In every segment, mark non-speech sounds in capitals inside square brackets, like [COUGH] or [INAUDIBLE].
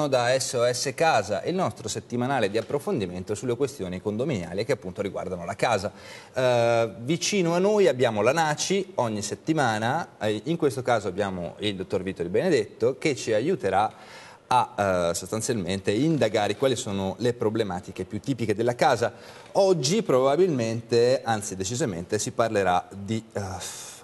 buongiorno da SOS Casa, il nostro settimanale di approfondimento sulle questioni condominiali che appunto riguardano la casa. Eh, vicino a noi abbiamo la NACI ogni settimana, eh, in questo caso abbiamo il dottor Vito Di Benedetto che ci aiuterà a eh, sostanzialmente indagare quali sono le problematiche più tipiche della casa. Oggi probabilmente, anzi decisamente, si parlerà di... Uh,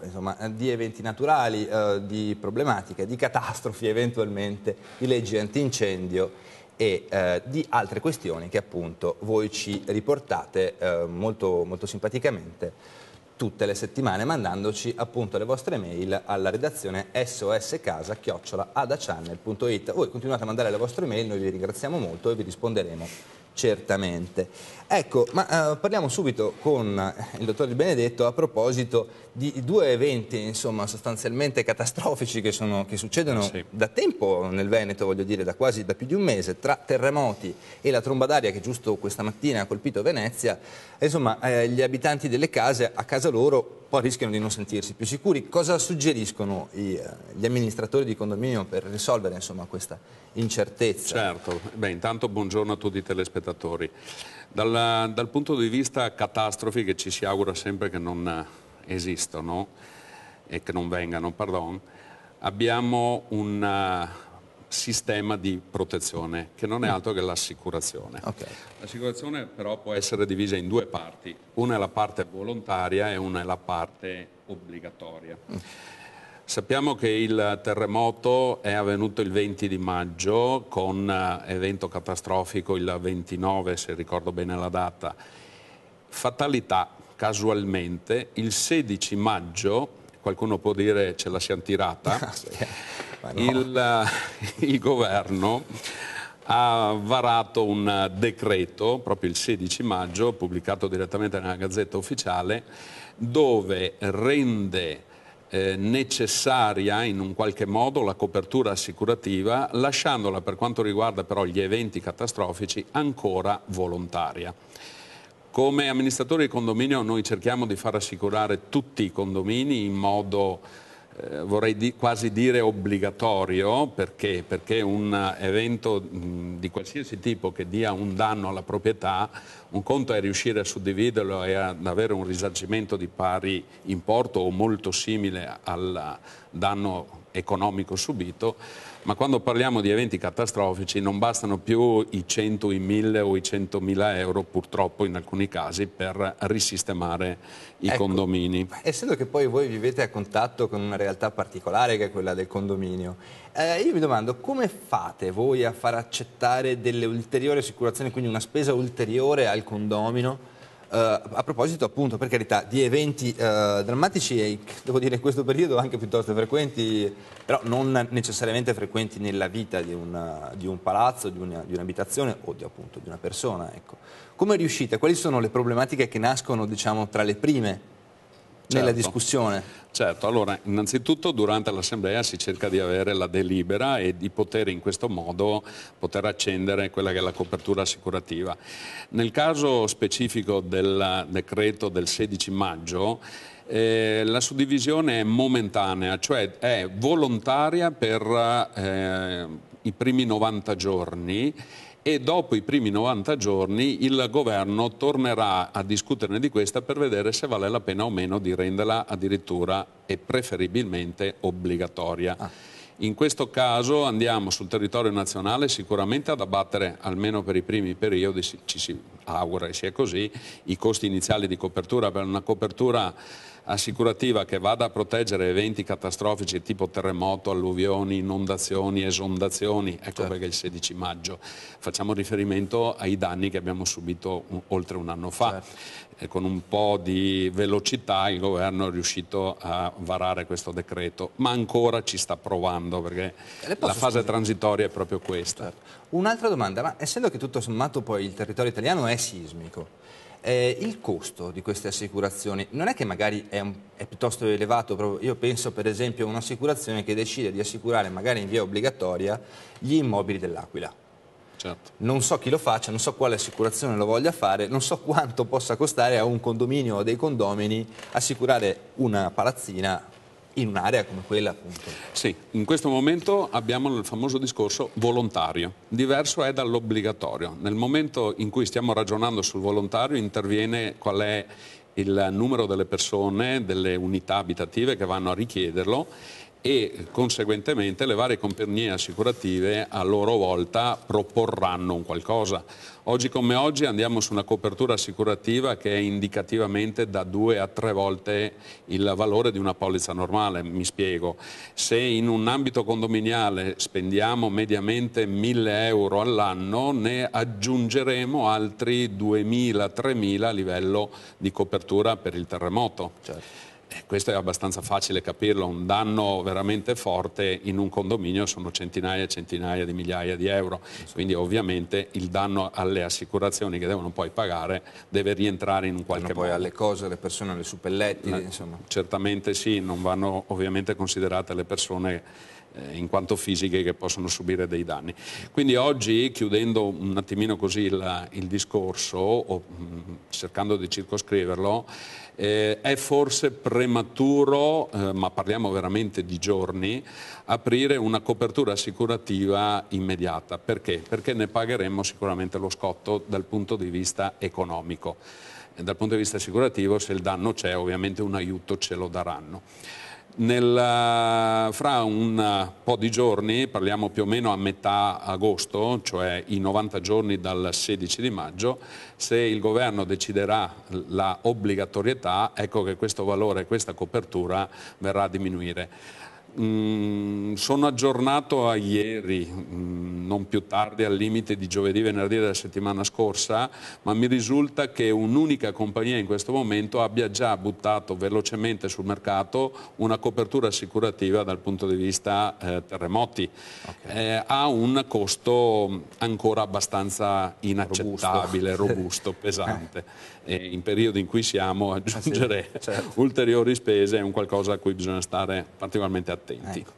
insomma, di eventi naturali, eh, di problematiche, di catastrofi eventualmente, di leggi antincendio e eh, di altre questioni che appunto voi ci riportate eh, molto, molto simpaticamente tutte le settimane mandandoci appunto le vostre mail alla redazione soscasa-adachannel.it. Voi continuate a mandare le vostre mail, noi vi ringraziamo molto e vi risponderemo certamente. Ecco, ma eh, parliamo subito con eh, il dottor Di Benedetto a proposito di due eventi insomma, sostanzialmente catastrofici che, sono, che succedono sì. da tempo nel Veneto, voglio dire da quasi da più di un mese, tra terremoti e la tromba d'aria che giusto questa mattina ha colpito Venezia. Insomma, eh, gli abitanti delle case a casa loro poi rischiano di non sentirsi più sicuri. Cosa suggeriscono i, eh, gli amministratori di condominio per risolvere insomma, questa incertezza? Certo, Beh, intanto buongiorno a tutti i telespettatori. Dal, dal, punto di vista catastrofi che ci si augura sempre che non eh, esistano e che non vengano, pardon, abbiamo un eh, sistema di protezione che non è mm. altro che l'assicurazione. Okay. L'assicurazione però può essere divisa in due parti, una è la parte volontaria e una è la parte obbligatoria. Mm. Sappiamo che il terremoto è avvenuto il 20 di maggio con eh, evento catastrofico il 29 se ricordo bene la data. Fatalità, casualmente, il 16 maggio, qualcuno può dire ce la siamo tirata, [LAUGHS] il, eh, il governo ha varato un decreto, proprio il 16 maggio, pubblicato direttamente nella Gazzetta Ufficiale, dove rende eh, necessaria in un qualche modo la copertura assicurativa, lasciandola per quanto riguarda però gli eventi catastrofici ancora volontaria. Come amministratori di condominio noi cerchiamo di far assicurare tutti i condomini in modo eh, vorrei di, quasi dire obbligatorio perché, perché un eh, evento mh, di qualsiasi tipo che dia un danno alla proprietà, un conto è riuscire a suddividerlo e ad avere un risarcimento di pari importo o molto simile al danno economico subito, ma quando parliamo di eventi catastrofici non bastano più i 100, i 1000 o i 100.000 euro purtroppo in alcuni casi per risistemare i ecco, condomini. Essendo che poi voi vivete a contatto con una realtà particolare che è quella del condominio, eh, io mi domando come fate voi a far accettare delle ulteriori assicurazioni, quindi una spesa ulteriore al condomino? Uh, a proposito appunto per carità di eventi uh, drammatici e devo dire in questo periodo anche piuttosto frequenti però non necessariamente frequenti nella vita di, una, di un palazzo di, un'abitazione un o di, appunto di una persona ecco. come riuscite? quali sono le problematiche che nascono diciamo tra le prime nella certo. discussione. Certo, allora innanzitutto durante l'assemblea si cerca di avere la delibera e di poter in questo modo poter accendere quella che è la copertura assicurativa. Nel caso specifico del decreto del 16 maggio eh, la suddivisione è momentanea, cioè è volontaria per eh, i primi 90 giorni e dopo i primi 90 giorni il governo tornerà a discuterne di questa per vedere se vale la pena o meno di renderla addirittura e preferibilmente obbligatoria. Ah. In questo caso andiamo sul territorio nazionale sicuramente ad abbattere, almeno per i primi periodi, ci si augura che sia così, i costi iniziali di copertura per una copertura assicurativa che vada a proteggere eventi catastrofici tipo terremoto, alluvioni, inondazioni, esondazioni, ecco certo. perché il 16 maggio facciamo riferimento ai danni che abbiamo subito un, oltre un anno fa. Certo. E con un po' di velocità il governo è riuscito a varare questo decreto, ma ancora ci sta provando perché eh, la fase scusare. transitoria è proprio questa. Certo. Un'altra domanda, ma essendo che tutto sommato poi il territorio italiano è sismico, eh, il costo di queste assicurazioni non è che magari è, un, è piuttosto elevato, io penso per esempio a un'assicurazione che decide di assicurare magari in via obbligatoria gli immobili dell'Aquila. Certo. Non so chi lo faccia, non so quale assicurazione lo voglia fare, non so quanto possa costare a un condominio o dei condomini assicurare una palazzina in un'area come quella appunto. Sì, in questo momento abbiamo il famoso discorso volontario, diverso è dall'obbligatorio. Nel momento in cui stiamo ragionando sul volontario interviene qual è il numero delle persone, delle unità abitative che vanno a richiederlo e conseguentemente le varie compagnie assicurative a loro volta proporranno un qualcosa. Oggi come oggi andiamo su una copertura assicurativa che è indicativamente da due a tre volte il valore di una polizza normale, mi spiego. Se in un ambito condominiale spendiamo mediamente 1000 euro all'anno, ne aggiungeremo altri 2000-3000 a livello di copertura per il terremoto. Certo. Eh, questo è abbastanza facile capirlo, un danno veramente forte in un condominio sono centinaia e centinaia di migliaia di euro, quindi ovviamente il danno alle assicurazioni che devono poi pagare deve rientrare in un qualche poi modo. poi alle cose, alle persone, alle suppelletti? insomma. certamente sì, non vanno ovviamente considerate le persone eh, in quanto fisiche che possono subire dei danni. Quindi oggi, chiudendo un attimino così il, il discorso o mh, mm, cercando di circoscriverlo, eh, è forse prematuro, eh, ma parliamo veramente di giorni, aprire una copertura assicurativa immediata. Perché? Perché ne pagheremmo sicuramente lo scotto dal punto di vista economico. E dal punto di vista assicurativo, se il danno c'è, ovviamente un aiuto ce lo daranno. Nella, eh, fra un eh, po' di giorni, parliamo più o meno a metà agosto, cioè i 90 giorni dal 16 di maggio, se il governo deciderà la obbligatorietà, ecco che questo valore, questa copertura verrà a diminuire. Mm, sono aggiornato a ieri, mm, non più tardi al limite di giovedì venerdì della settimana scorsa, ma mi risulta che un'unica compagnia in questo momento abbia già buttato velocemente sul mercato una copertura assicurativa dal punto di vista eh, terremoti. Okay. Eh, ha un costo ancora abbastanza inaccettabile, robusto, robusto [LAUGHS] pesante. E in periodo in cui siamo aggiungere ah, sì, certo. ulteriori spese è un qualcosa a cui bisogna stare particolarmente attenti. Ecco.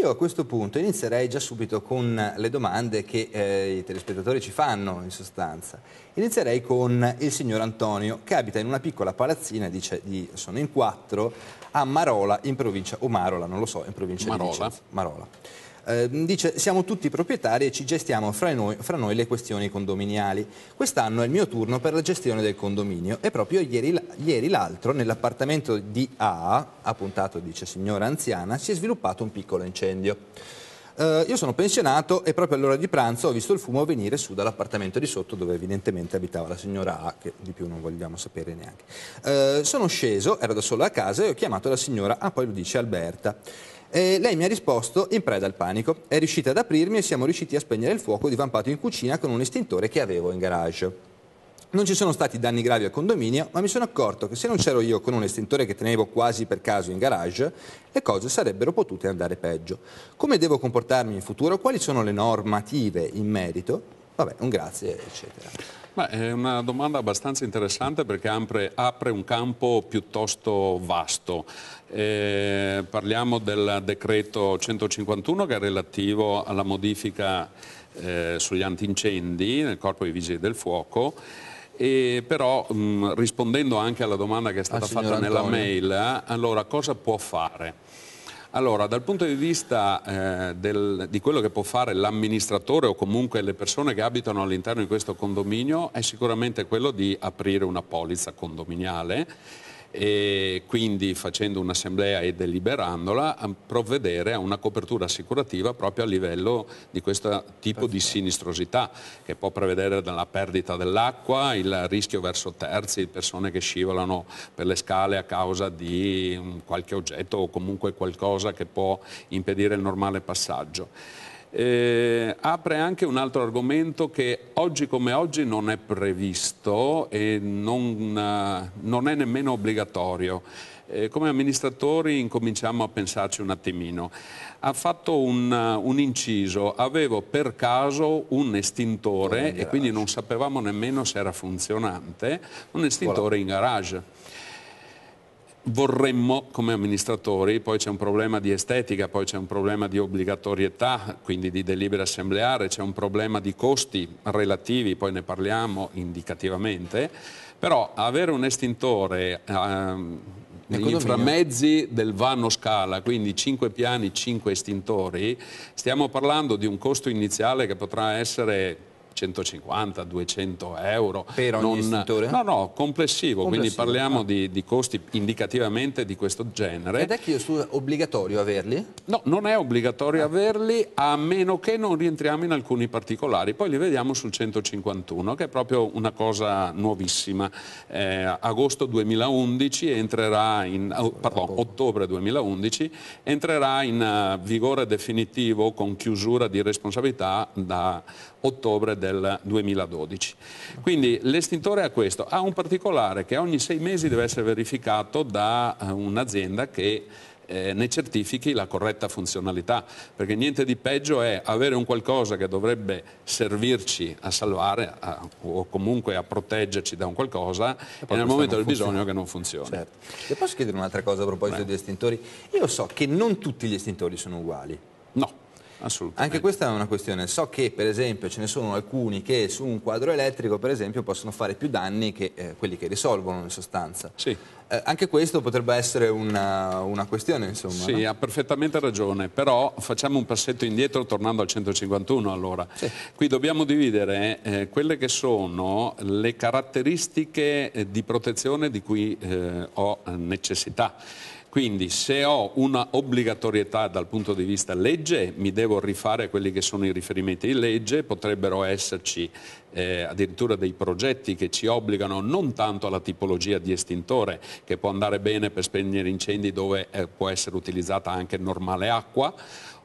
Io a questo punto inizierei già subito con le domande che eh, i telespettatori ci fanno in sostanza. Inizierei con il signor Antonio che abita in una piccola palazzina, dice di, sono in quattro, a Marola in provincia, o Marola, non lo so, in provincia Marola. di Vicenza. Marola. Ehm, dice siamo tutti proprietari e ci gestiamo fra noi, fra noi le questioni condominiali. Quest'anno è il mio turno per la gestione del condominio e proprio ieri, ieri l'altro nell'appartamento di A, appuntato dice signora anziana, si è sviluppato un piccolo incendio. Uh, io sono pensionato e proprio all'ora di pranzo ho visto il fumo venire su dall'appartamento di sotto dove evidentemente abitava la signora A, che di più non vogliamo sapere neanche. Uh, sono sceso, ero da solo a casa e ho chiamato la signora A, ah, poi lo dice Alberta. E lei mi ha risposto in preda al panico. È riuscita ad aprirmi e siamo riusciti a spegnere il fuoco divampato in cucina con un estintore che avevo in garage. Non ci sono stati danni gravi al condominio, ma mi sono accorto che se non c'ero io con un estintore che tenevo quasi per caso in garage, le cose sarebbero potute andare peggio. Come devo comportarmi in futuro? Quali sono le normative in merito? Vabbè, un grazie, eccetera. Ma è una domanda abbastanza interessante perché apre, apre un campo piuttosto vasto. Eh, parliamo del decreto 151 che è relativo alla modifica eh, sugli antincendi nel Corpo dei Vigili del Fuoco. E però mh, rispondendo anche alla domanda che è stata ah, fatta nella Antonio. mail, allora cosa può fare? Allora, dal punto di vista eh, del, di quello che può fare l'amministratore o comunque le persone che abitano all'interno di questo condominio è sicuramente quello di aprire una polizza condominiale e quindi facendo un'assemblea e deliberandola a provvedere a una copertura assicurativa proprio a livello di questo tipo di sinistrosità che può prevedere dalla perdita dell'acqua, il rischio verso terzi, persone che scivolano per le scale a causa di mm, qualche oggetto o comunque qualcosa che può impedire il normale passaggio eh, apre anche un altro argomento che oggi come oggi non è previsto e non, eh, non è nemmeno obbligatorio. Eh, come amministratori incominciamo a pensarci un attimino. Ha fatto un, eh, un inciso, avevo per caso un estintore oh, e quindi non sapevamo nemmeno se era funzionante, un estintore in garage vorremmo come amministratori, poi c'è un problema di estetica, poi c'è un problema di obbligatorietà, quindi di delibera assembleare, c'è un problema di costi relativi, poi ne parliamo indicativamente, però avere un estintore ehm, negli inframezzi del vano scala, quindi 5 piani, 5 estintori, stiamo parlando di un costo iniziale che potrà essere 150, 200 euro. Per ogni non, istitutore? No, no, complessivo, complessivo quindi parliamo no. Ah. di, di, costi indicativamente di questo genere. Ed è che è obbligatorio averli? No, non è obbligatorio ah. averli a meno che non rientriamo in alcuni particolari, poi li vediamo sul 151 che è proprio una cosa nuovissima. Eh, agosto 2011 entrerà in, oh, pardon, ottobre 2011 entrerà in eh, vigore definitivo con chiusura di responsabilità da ottobre del 2012. Quindi l'estintore ha questo, ha un particolare che ogni sei mesi deve essere verificato da eh, un'azienda che eh, ne certifichi la corretta funzionalità, perché niente di peggio è avere un qualcosa che dovrebbe servirci a salvare a, o comunque a proteggerci da un qualcosa e, e nel momento del bisogno che non funziona. Certo. Le posso chiedere un'altra cosa a proposito Beh. degli estintori? Io so che non tutti gli estintori sono uguali. No. Anche questa è una questione. So che per esempio ce ne sono alcuni che su un quadro elettrico per esempio possono fare più danni che eh, quelli che risolvono in sostanza. Sì. Eh, anche questo potrebbe essere una, una questione, insomma. Sì, no? ha perfettamente ragione, però facciamo un passetto indietro tornando al 151 allora. Sì. Qui dobbiamo dividere eh, quelle che sono le caratteristiche eh, di protezione di cui eh, ho necessità quindi se ho una obbligatorietà dal punto di vista legge, mi devo rifare a quelli che sono i riferimenti di legge, potrebbero esserci eh, addirittura dei progetti che ci obbligano non tanto alla tipologia di estintore, che può andare bene per spegnere incendi dove eh, può essere utilizzata anche normale acqua,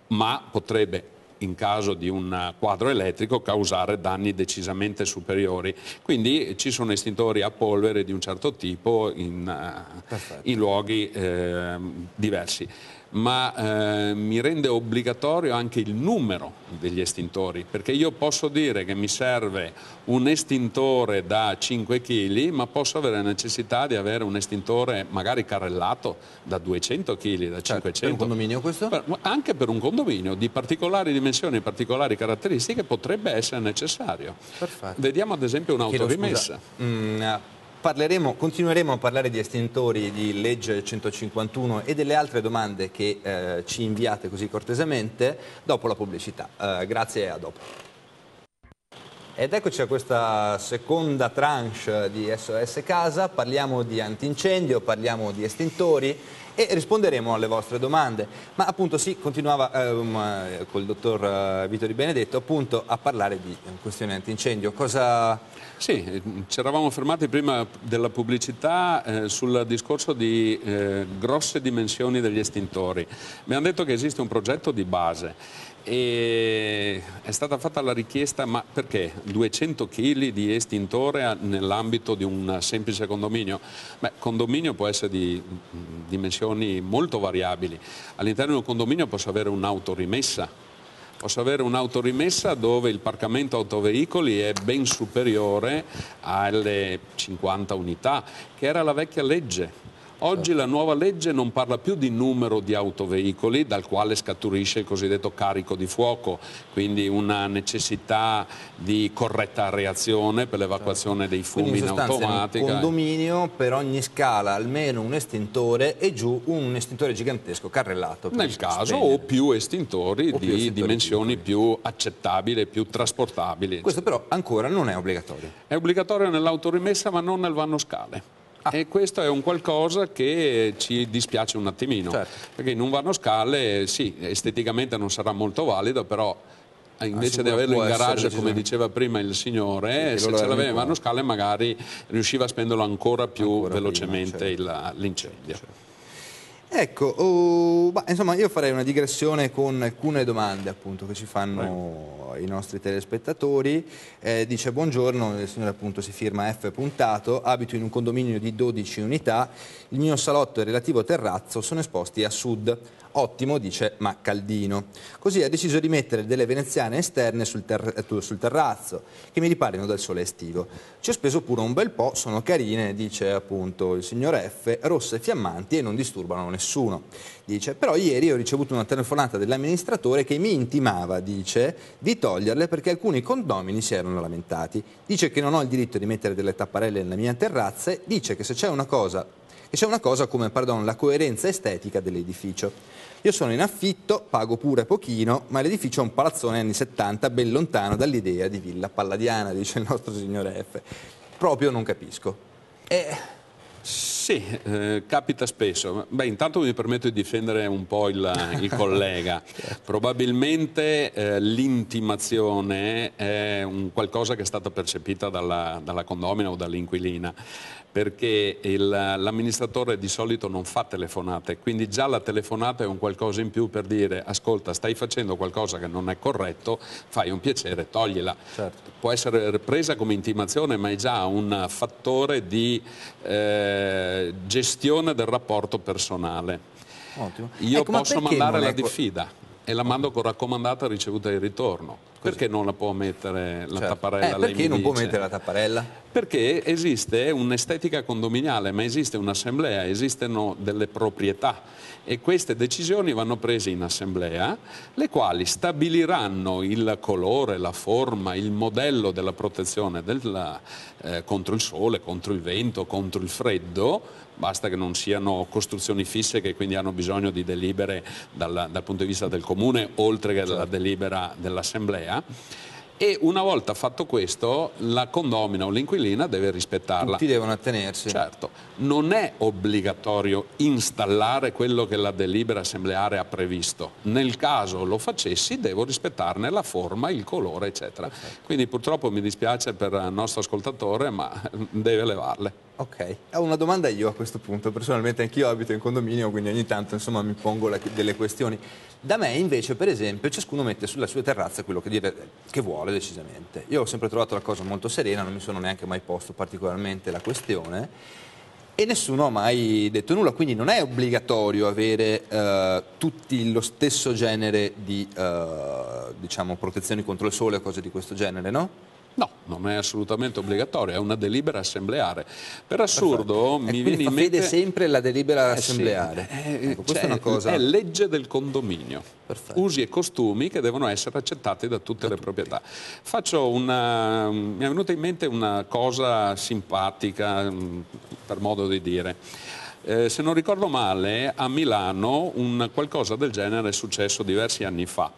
ma potrebbe in caso di un quadro elettrico causare danni decisamente superiori. Quindi ci sono estintori a polvere di un certo tipo in, eh, in luoghi eh, diversi ma eh, mi rende obbligatorio anche il numero degli estintori, perché io posso dire che mi serve un estintore da 5 kg, ma posso avere la necessità di avere un estintore magari carrellato da 200 kg, da 500. Certo, cioè, per un condominio questo? Per, anche per un condominio di particolari dimensioni e particolari caratteristiche potrebbe essere necessario. Perfetto. Vediamo ad esempio un'autorimessa. Chiedo, Parleremo, continueremo a parlare di estintori di legge 151 e delle altre domande che eh, ci inviate così cortesemente dopo la pubblicità. Eh, grazie e a dopo. Ed eccoci a questa seconda tranche di SOS Casa, parliamo di antincendio, parliamo di estintori e risponderemo alle vostre domande. Ma appunto sì, continuava ehm, eh, col dottor eh, Vito Di Benedetto appunto a parlare di eh, questione antincendio. Cosa... Sì, ci eravamo fermati prima della pubblicità eh, sul discorso di eh, grosse dimensioni degli estintori. Mi hanno detto che esiste un progetto di base e è stata fatta la richiesta ma perché 200 kg di estintore nell'ambito di un semplice condominio? Beh, condominio può essere di mm, dimensioni molto variabili, all'interno di un condominio posso avere un'autorimessa, posso avere un'autorimessa dove il parcamento autoveicoli è ben superiore alle 50 unità, che era la vecchia legge Oggi la nuova legge non parla più di numero di autoveicoli dal quale scaturisce il cosiddetto carico di fuoco, quindi una necessità di corretta reazione per l'evacuazione dei fumi in, in automatica. Un condominio per ogni scala almeno un estintore e giù un estintore gigantesco carrellato. Nel caso spegnere. o più estintori o di più estintori dimensioni più accettabili, più trasportabili. Questo però ancora non è obbligatorio. È obbligatorio nell'autorimessa ma non nel vanno scale. Ah. E questo è un qualcosa che ci dispiace un attimino, certo. perché in un vano scale sì, esteticamente non sarà molto valido, però eh, ah, invece di averlo in garage come diceva prima il signore se ce l'aveva in mano scale magari riusciva a spenderlo ancora più ancora velocemente prima, certo. l'incendio certo. Ecco, uh, bah, insomma io farei una digressione con alcune domande appunto, che ci fanno Vai. i nostri telespettatori. Eh, dice buongiorno, il signore appunto si firma F puntato, abito in un condominio di 12 unità, il mio salotto e il relativo terrazzo sono esposti a sud. Ottimo, dice ma caldino. Così ha deciso di mettere delle veneziane esterne sul, ter sul terrazzo, che mi riparino dal sole estivo. Ci ho speso pure un bel po', sono carine, dice appunto il signor F, rosse e fiammanti e non disturbano nessuno. Dice, però ieri ho ricevuto una telefonata dell'amministratore che mi intimava, dice, di toglierle perché alcuni condomini si erano lamentati. Dice che non ho il diritto di mettere delle tapparelle nella mia terrazza e dice che se c'è una cosa e c'è una cosa come pardon, la coerenza estetica dell'edificio. Io sono in affitto, pago pure pochino, ma l'edificio è un palazzone anni 70, ben lontano dall'idea di Villa Palladiana, dice il nostro signore F. Proprio non capisco. E... Eh, sì, eh, capita spesso. Beh, intanto mi permetto di difendere un po' il, il [LAUGHS] collega. Certo. Probabilmente eh, l'intimazione è un qualcosa che è stata percepita dalla, dalla condomina o dall'inquilina perché l'amministratore di solito non fa telefonate, quindi già la telefonata è un qualcosa in più per dire ascolta stai facendo qualcosa che non è corretto, fai un piacere, toglila. Certo. Può essere presa come intimazione ma è già un fattore di eh, gestione del rapporto personale. Ottimo. Io ecco, posso mandare la diffida e la mando con raccomandata ricevuta di ritorno. Così. Perché non la può mettere la certo. tapparella? Eh, perché non dice? può mettere la tapparella? Perché esiste un'estetica condominiale, ma esiste un'assemblea, esistono delle proprietà e queste decisioni vanno prese in assemblea, le quali stabiliranno il colore, la forma, il modello della protezione della, eh, contro il sole, contro il vento, contro il freddo, basta che non siano costruzioni fisse che quindi hanno bisogno di delibere dal, dal punto di vista del comune oltre che dalla certo. delibera dell'assemblea e una volta fatto questo la condomina o l'inquilina deve rispettarla. Tutti devono attenersi. Certo, non è obbligatorio installare quello che la delibera assembleare ha previsto. Nel caso lo facessi devo rispettarne la forma, il colore eccetera. Quindi purtroppo mi dispiace per il nostro ascoltatore ma [LAUGHS] deve levarle. Ok, ho eh, una domanda io a questo punto, personalmente anch'io abito in condominio, quindi ogni tanto insomma, mi pongo la, delle questioni. Da me invece, per esempio, ciascuno mette sulla sua terrazza quello che, deve, che, vuole decisamente. Io ho sempre trovato la cosa molto serena, non mi sono neanche mai posto particolarmente la questione e nessuno ha mai detto nulla, quindi non è obbligatorio avere eh, tutti lo stesso genere di eh, diciamo, protezioni contro il sole o cose di questo genere, no? No, non è assolutamente obbligatorio, è una delibera assembleare. Per assurdo Perfetto. mi viene in mente... vede sempre la delibera eh assembleare. Sì. Eh, ecco, cioè, è una cosa... È legge del condominio. Perfetto. Usi e costumi che devono essere accettati da tutte da le tutti. proprietà. Faccio una... mi è venuta in mente una cosa simpatica, mm, per modo di dire. Eh, se non ricordo male, a Milano un qualcosa del genere è successo diversi anni fa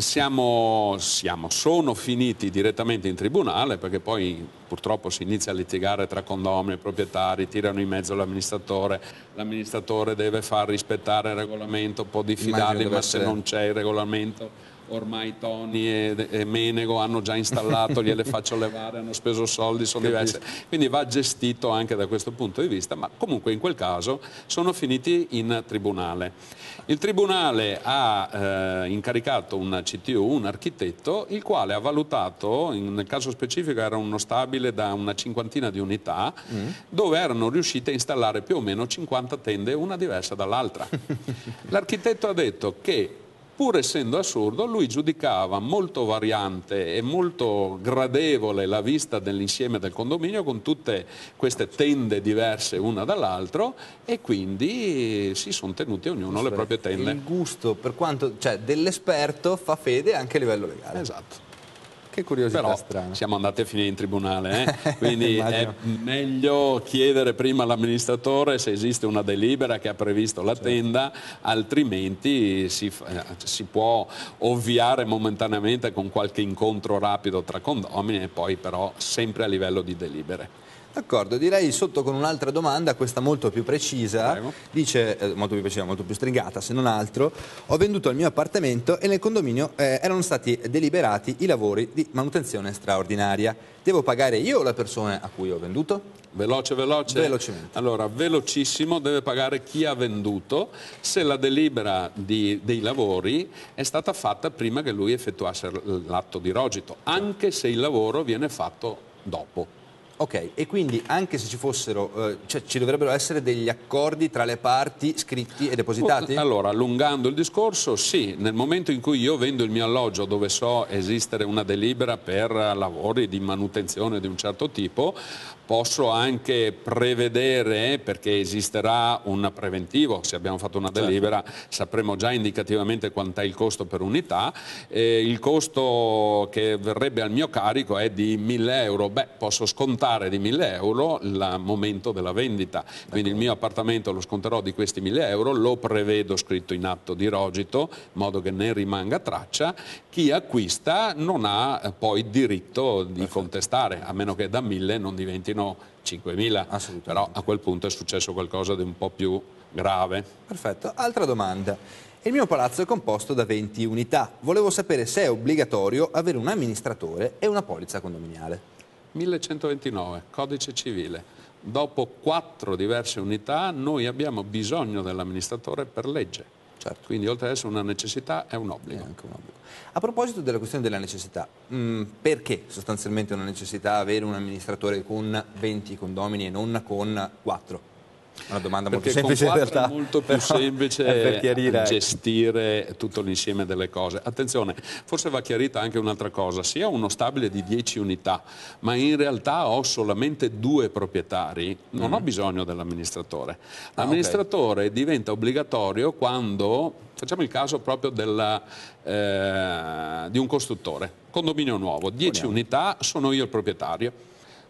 siamo, siamo, sono finiti direttamente in tribunale perché poi purtroppo si inizia a litigare tra condomini, proprietari, tirano in mezzo l'amministratore, l'amministratore deve far rispettare il regolamento, può diffidarli ma se non c'è il regolamento ormai Tony e, e, Menego hanno già installato, gliele [LAUGHS] faccio levare, hanno speso soldi, sono diverse. Quindi va gestito anche da questo punto di vista, ma comunque in quel caso sono finiti in tribunale. Il tribunale ha eh, incaricato un CTU, un architetto, il quale ha valutato, in, nel caso specifico era uno stabile da una cinquantina di unità, mm. dove erano riuscite a installare più o meno 50 tende, una diversa dall'altra. [LAUGHS] L'architetto ha detto che pur essendo assurdo, lui giudicava molto variante e molto gradevole la vista dell'insieme del condominio con tutte queste tende diverse una dall'altro e quindi si sono tenuti ognuno sì, le proprie tende. Il gusto, per quanto, cioè, dell'esperto fa fede anche a livello legale. Esatto. Che curiosità Però strana. Siamo andati a finire in tribunale, eh? [LAUGHS] quindi è meglio chiedere prima all'amministratore se esiste una delibera che ha previsto la certo. tenda, altrimenti si, eh, si, può ovviare momentaneamente con qualche incontro rapido tra condomini e poi però sempre a livello di delibere. D'accordo, direi sotto con un'altra domanda, questa molto più precisa, Prego. dice, eh, molto più precisa, molto più stringata se non altro, ho venduto il mio appartamento e nel condominio eh, erano stati deliberati i lavori di manutenzione straordinaria. Devo pagare io o la persona a cui ho venduto? Veloce, veloce. Velocemente. Allora, velocissimo, deve pagare chi ha venduto se la delibera di, dei lavori è stata fatta prima che lui effettuasse l'atto di rogito, anche se il lavoro viene fatto dopo. Ok, e quindi anche se ci fossero, eh, cioè, ci dovrebbero essere degli accordi tra le parti scritti e depositati? Boh, allora, allungando il discorso, sì, nel momento in cui io vendo il mio alloggio dove so esistere una delibera per lavori di manutenzione di un certo tipo, Posso anche prevedere, perché esisterà un preventivo, se abbiamo fatto una certo. delibera certo. sapremo già indicativamente quant'è il costo per unità, eh, il costo che verrebbe al mio carico è di 1000 euro, beh posso scontare di 1000 euro il momento della vendita, quindi il mio appartamento lo sconterò di questi 1000 euro, lo prevedo scritto in atto di rogito, in modo che ne rimanga traccia, chi acquista non ha eh, poi diritto di Perfetto. contestare, a meno che da 1000 non diventi almeno 5.000, però a quel punto è successo qualcosa di un po' più grave. Perfetto, altra domanda. Il mio palazzo è composto da 20 unità. Volevo sapere se è obbligatorio avere un amministratore e una polizza condominiale. 1129, codice civile. Dopo quattro diverse unità noi abbiamo bisogno dell'amministratore per legge. Certo. Quindi oltre ad essere una necessità è un obbligo. È un obbligo. A proposito della questione della necessità, mh, mm, perché sostanzialmente è una necessità avere un amministratore con 20 condomini e non con 4? Una domanda molto semplice in realtà. È molto più [LAUGHS] semplice per gestire tutto l'insieme delle cose. Attenzione, forse va chiarita anche un'altra cosa. Se ho uno stabile di 10 unità, ma in realtà ho solamente due proprietari, non mm. ho bisogno dell'amministratore. L'amministratore ah, okay. diventa obbligatorio quando, facciamo il caso proprio della, eh, di un costruttore, condominio nuovo, 10 unità, sono io il proprietario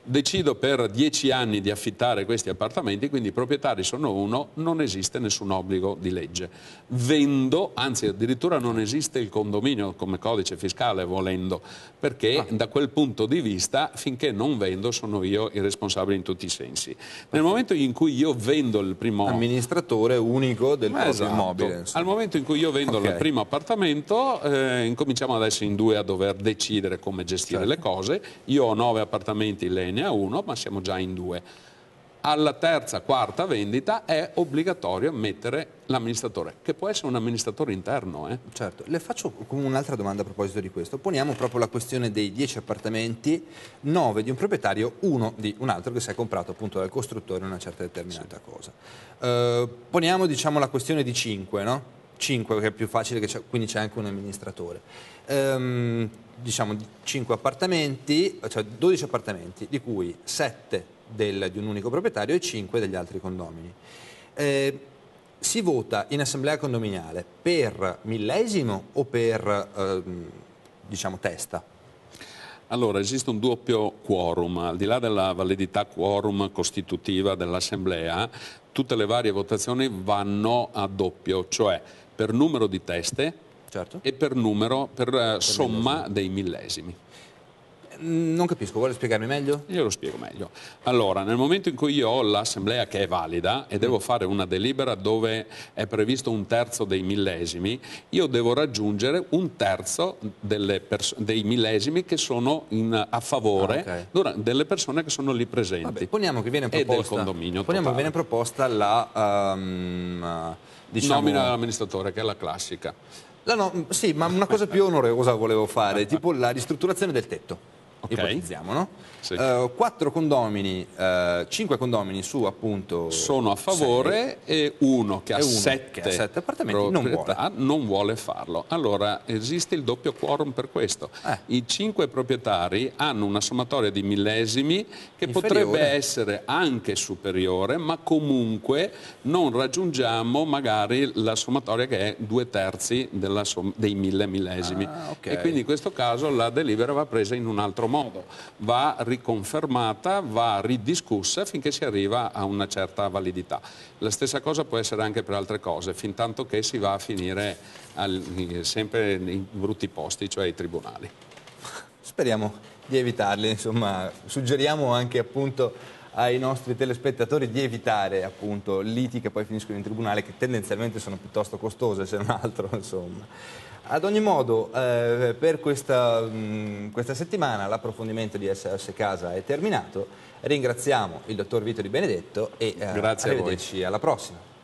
decido per dieci anni di affittare questi appartamenti, quindi i proprietari sono uno, non esiste nessun obbligo di legge. Vendo, anzi addirittura non esiste il condominio come codice fiscale volendo, perché ah. da quel punto di vista finché non vendo sono io il responsabile in tutti i sensi. Nel momento in cui io vendo il primo... Amministratore unico del proprio esatto. immobile. Al momento in cui io vendo okay. il primo appartamento, eh, incominciamo adesso in due a dover decidere come gestire certo. le cose. Io ho nove appartamenti, lei ne ha uno, ma siamo già in due. Alla terza, quarta vendita è obbligatorio mettere l'amministratore, che può essere un amministratore interno. Eh. Certo, le faccio un'altra domanda a proposito di questo. Poniamo proprio la questione dei 10 appartamenti, 9 di un proprietario, uno di un altro che si è comprato appunto dal costruttore una certa determinata sì. cosa. Eh, poniamo diciamo la questione di 5, no? 5 che è più facile, che quindi c'è anche un amministratore. Ehm, diciamo, 5 appartamenti, cioè 12 appartamenti, di cui 7 del, di un unico proprietario e 5 degli altri condomini. Eh, si vota in assemblea condominiale per millesimo o per ehm, diciamo, testa? Allora, esiste un doppio quorum, al di là della validità quorum costitutiva dell'Assemblea, tutte le varie votazioni vanno a doppio, cioè per numero di teste certo. e per numero, per, eh, per somma millesimi. dei millesimi. Mm, non capisco, vuole spiegarmi meglio? Io lo spiego meglio. Allora, nel momento in cui io ho l'assemblea che è valida e devo mm. fare una delibera dove è previsto un terzo dei millesimi, io devo raggiungere un terzo pers- dei millesimi che sono in, a favore ah, okay. delle persone che sono lì presenti. Vabbè, poniamo che viene proposta, che viene proposta la um, diciamo... nomina dell'amministratore, che è la classica. No, sì, ma una cosa più onerosa volevo fare, tipo la ristrutturazione del tetto okay. ipotizziamo, no? Sì. Uh, quattro condomini, uh, cinque condomini su appunto... Sono a favore sei. e uno che e ha uno sette, che sette appartamenti non vuole. non vuole. farlo. Allora esiste il doppio quorum per questo. Eh. I cinque proprietari hanno una sommatoria di millesimi che Inferiore. potrebbe essere anche superiore, ma comunque non raggiungiamo magari la sommatoria che è due terzi dei mille millesimi. Ah, okay. E quindi in questo caso la delibera va presa in un altro modo modo, va riconfermata, va ridiscussa finché si arriva a una certa validità. La stessa cosa può essere anche per altre cose, fin tanto che si va a finire al, sempre in brutti posti, cioè i tribunali. Speriamo di evitarli, insomma, suggeriamo anche appunto ai nostri telespettatori di evitare appunto liti che poi finiscono in tribunale che tendenzialmente sono piuttosto costose se non altro insomma. Ad ogni modo, eh, per questa, mh, mm, questa settimana l'approfondimento di SOS Casa è terminato. Ringraziamo il dottor Vito Di Benedetto e eh, Grazie alla prossima.